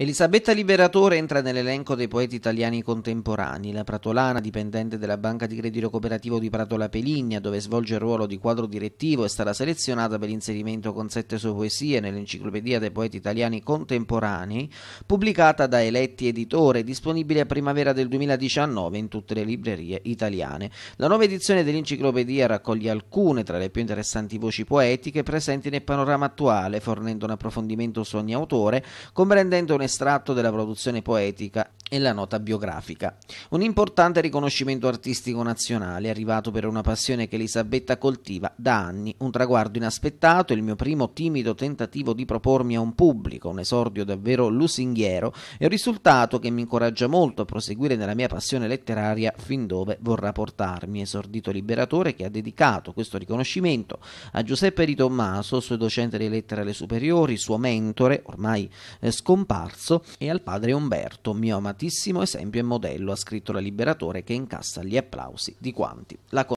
Elisabetta Liberatore entra nell'elenco dei poeti italiani contemporanei. La pratolana, dipendente della Banca di Credito Cooperativo di Pratola Peligna, dove svolge il ruolo di quadro direttivo, è stata selezionata per l'inserimento con sette sue poesie nell'Enciclopedia dei poeti italiani contemporanei, pubblicata da Eletti Editore, disponibile a primavera del 2019 in tutte le librerie italiane. La nuova edizione dell'Enciclopedia raccoglie alcune tra le più interessanti voci poetiche presenti nel panorama attuale, fornendo un approfondimento su ogni autore, comprendendo un estratto della produzione poetica e la nota biografica. Un importante riconoscimento artistico nazionale, arrivato per una passione che Elisabetta coltiva da anni, un traguardo inaspettato, il mio primo timido tentativo di propormi a un pubblico, un esordio davvero lusinghiero e un risultato che mi incoraggia molto a proseguire nella mia passione letteraria fin dove vorrà portarmi, esordito liberatore che ha dedicato questo riconoscimento a Giuseppe Di Tommaso, suo docente di lettere alle superiori, suo mentore, ormai eh, scomparso, Palazzo e al padre Umberto, mio amatissimo esempio e modello, ha scritto la Liberatore che incassa gli applausi di quanti la conoscono.